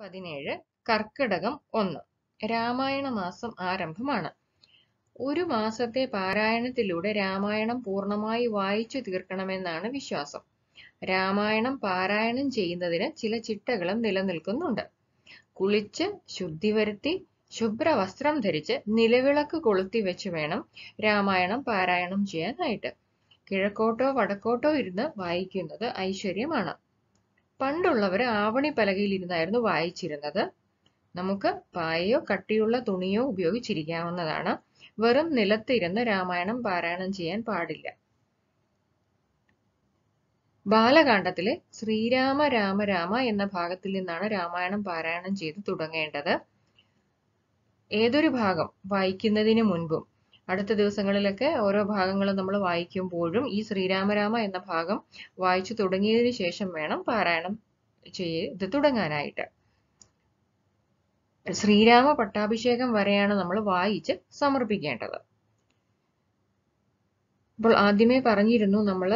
പതിനേഴ് കർക്കിടകം ഒന്ന് രാമായണ മാസം ആരംഭമാണ് ഒരു മാസത്തെ പാരായണത്തിലൂടെ രാമായണം പൂർണ്ണമായി വായിച്ചു തീർക്കണമെന്നാണ് വിശ്വാസം രാമായണം പാരായണം ചെയ്യുന്നതിന് ചില ചിട്ടകളും നിലനിൽക്കുന്നുണ്ട് കുളിച്ച് ശുദ്ധി വരുത്തി വസ്ത്രം ധരിച്ച് നിലവിളക്ക് കൊളുത്തി വെച്ച് വേണം രാമായണം പാരായണം ചെയ്യാനായിട്ട് കിഴക്കോട്ടോ വടക്കോട്ടോ ഇരുന്ന് വായിക്കുന്നത് ഐശ്വര്യമാണ് പണ്ടുള്ളവർ ആവണി പലകയിൽ ഇരുന്നായിരുന്നു വായിച്ചിരുന്നത് നമുക്ക് പായയോ കട്ടിയുള്ള തുണിയോ ഉപയോഗിച്ചിരിക്കാവുന്നതാണ് വെറും നിലത്തിരുന്ന് രാമായണം പാരായണം ചെയ്യാൻ പാടില്ല ബാലകാന്ഡത്തിലെ ശ്രീരാമ രാമ രാമ എന്ന ഭാഗത്തിൽ നിന്നാണ് രാമായണം പാരായണം ചെയ്ത് തുടങ്ങേണ്ടത് ഏതൊരു ഭാഗം വായിക്കുന്നതിന് മുൻപും അടുത്ത ദിവസങ്ങളിലൊക്കെ ഓരോ ഭാഗങ്ങളും നമ്മൾ വായിക്കുമ്പോഴും ഈ ശ്രീരാമരാമ എന്ന ഭാഗം വായിച്ചു തുടങ്ങിയതിന് ശേഷം വേണം പാരായണം ചെയ്ത് തുടങ്ങാനായിട്ട് ശ്രീരാമ പട്ടാഭിഷേകം വരെയാണ് നമ്മൾ വായിച്ച് സമർപ്പിക്കേണ്ടത് അപ്പോൾ ആദ്യമേ പറഞ്ഞിരുന്നു നമ്മൾ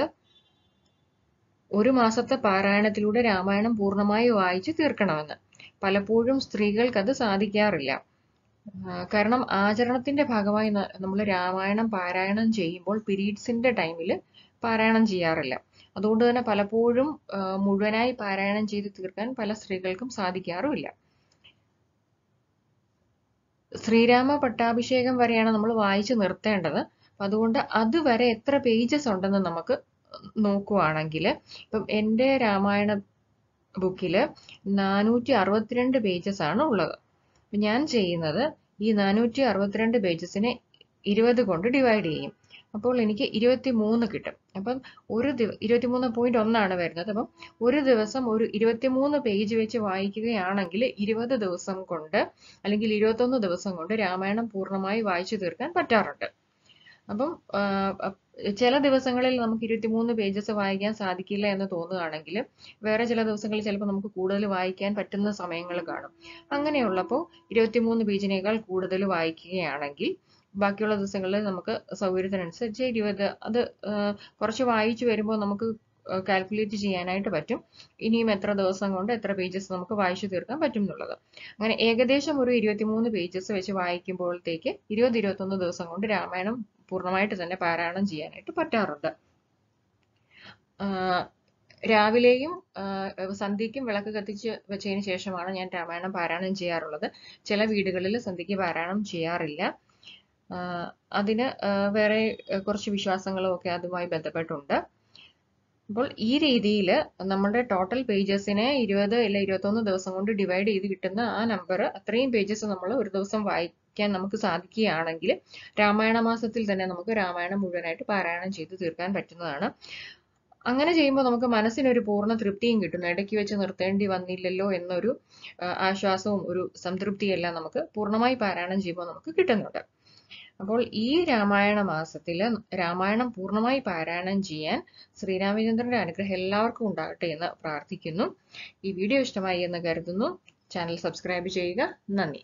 ഒരു മാസത്തെ പാരായണത്തിലൂടെ രാമായണം പൂർണ്ണമായി വായിച്ചു തീർക്കണമെന്ന് പലപ്പോഴും സ്ത്രീകൾക്കത് സാധിക്കാറില്ല കാരണം ആചരണത്തിന്റെ ഭാഗമായി നമ്മൾ രാമായണം പാരായണം ചെയ്യുമ്പോൾ പിരീഡ്സിന്റെ ടൈമിൽ പാരായണം ചെയ്യാറില്ല അതുകൊണ്ട് തന്നെ പലപ്പോഴും മുഴുവനായി പാരായണം ചെയ്ത് തീർക്കാൻ പല സ്ത്രീകൾക്കും സാധിക്കാറുമില്ല ശ്രീരാമ പട്ടാഭിഷേകം വരെയാണ് നമ്മൾ വായിച്ചു നിർത്തേണ്ടത് അതുകൊണ്ട് അതുവരെ എത്ര പേജസ് ഉണ്ടെന്ന് നമുക്ക് നോക്കുവാണെങ്കിൽ ഇപ്പം എൻ്റെ രാമായണ ബുക്കിൽ നാനൂറ്റി അറുപത്തിരണ്ട് പേജസ് ആണ് ഉള്ളത് ഞാൻ ചെയ്യുന്നത് ഈ നാനൂറ്റി അറുപത്തിരണ്ട് പേജസിനെ ഇരുപത് കൊണ്ട് ഡിവൈഡ് ചെയ്യും അപ്പോൾ എനിക്ക് ഇരുപത്തി മൂന്ന് കിട്ടും അപ്പം ഒരു ദിവ ഇരുപത്തി മൂന്ന് പോയിന്റ് ഒന്നാണ് വരുന്നത് അപ്പം ഒരു ദിവസം ഒരു ഇരുപത്തി മൂന്ന് പേജ് വെച്ച് വായിക്കുകയാണെങ്കിൽ ഇരുപത് ദിവസം കൊണ്ട് അല്ലെങ്കിൽ ഇരുപത്തൊന്ന് ദിവസം കൊണ്ട് രാമായണം പൂർണ്ണമായി വായിച്ചു തീർക്കാൻ പറ്റാറുണ്ട് അപ്പം ചില ദിവസങ്ങളിൽ നമുക്ക് ഇരുപത്തിമൂന്ന് പേജസ് വായിക്കാൻ സാധിക്കില്ല എന്ന് തോന്നുകയാണെങ്കിൽ വേറെ ചില ദിവസങ്ങളിൽ ചിലപ്പോൾ നമുക്ക് കൂടുതൽ വായിക്കാൻ പറ്റുന്ന സമയങ്ങൾ കാണും അങ്ങനെയുള്ളപ്പോൾ ഇരുപത്തിമൂന്ന് പേജിനേക്കാൾ കൂടുതൽ വായിക്കുകയാണെങ്കിൽ ബാക്കിയുള്ള ദിവസങ്ങളിൽ നമുക്ക് സൗകര്യത്തിനനുസരിച്ച് ഇരുപത് അത് കുറച്ച് വായിച്ചു വരുമ്പോൾ നമുക്ക് കാൽക്കുലേറ്റ് ചെയ്യാനായിട്ട് പറ്റും ഇനിയും എത്ര ദിവസം കൊണ്ട് എത്ര പേജസ് നമുക്ക് വായിച്ചു തീർക്കാൻ പറ്റും എന്നുള്ളത് അങ്ങനെ ഏകദേശം ഒരു ഇരുപത്തിമൂന്ന് പേജസ് വെച്ച് വായിക്കുമ്പോഴത്തേക്ക് ഇരുപത് ഇരുപത്തൊന്ന് ദിവസം കൊണ്ട് രാമായണം പൂർണ്ണമായിട്ട് തന്നെ പാരായണം ചെയ്യാനായിട്ട് പറ്റാറുണ്ട് രാവിലെയും സന്ധ്യയ്ക്കും വിളക്ക് കത്തിച്ച് വെച്ചതിന് ശേഷമാണ് ഞാൻ രാമായണം പാരായണം ചെയ്യാറുള്ളത് ചില വീടുകളിൽ സന്ധ്യയ്ക്ക് പാരായണം ചെയ്യാറില്ല അതിന് വേറെ കുറച്ച് വിശ്വാസങ്ങളും ഒക്കെ അതുമായി ബന്ധപ്പെട്ടുണ്ട് അപ്പോൾ ഈ രീതിയിൽ നമ്മുടെ ടോട്ടൽ പേജസിനെ ഇരുപത് അല്ലെ ഇരുപത്തൊന്ന് ദിവസം കൊണ്ട് ഡിവൈഡ് ചെയ്ത് കിട്ടുന്ന ആ നമ്പർ അത്രയും പേജസ് നമ്മൾ ഒരു ദിവസം വായി പഠിക്കാൻ നമുക്ക് സാധിക്കുകയാണെങ്കിൽ രാമായണ മാസത്തിൽ തന്നെ നമുക്ക് രാമായണം മുഴുവനായിട്ട് പാരായണം ചെയ്ത് തീർക്കാൻ പറ്റുന്നതാണ് അങ്ങനെ ചെയ്യുമ്പോൾ നമുക്ക് മനസ്സിനൊരു പൂർണ്ണ തൃപ്തിയും കിട്ടുന്നു ഇടയ്ക്ക് വെച്ച് നിർത്തേണ്ടി വന്നില്ലല്ലോ എന്നൊരു ആശ്വാസവും ഒരു സംതൃപ്തിയെല്ലാം നമുക്ക് പൂർണ്ണമായി പാരായണം ചെയ്യുമ്പോൾ നമുക്ക് കിട്ടുന്നുണ്ട് അപ്പോൾ ഈ രാമായണ മാസത്തിൽ രാമായണം പൂർണ്ണമായി പാരായണം ചെയ്യാൻ ശ്രീരാമചന്ദ്രന്റെ അനുഗ്രഹം എല്ലാവർക്കും ഉണ്ടാകട്ടെ എന്ന് പ്രാർത്ഥിക്കുന്നു ഈ വീഡിയോ ഇഷ്ടമായി എന്ന് കരുതുന്നു ചാനൽ സബ്സ്ക്രൈബ് ചെയ്യുക നന്ദി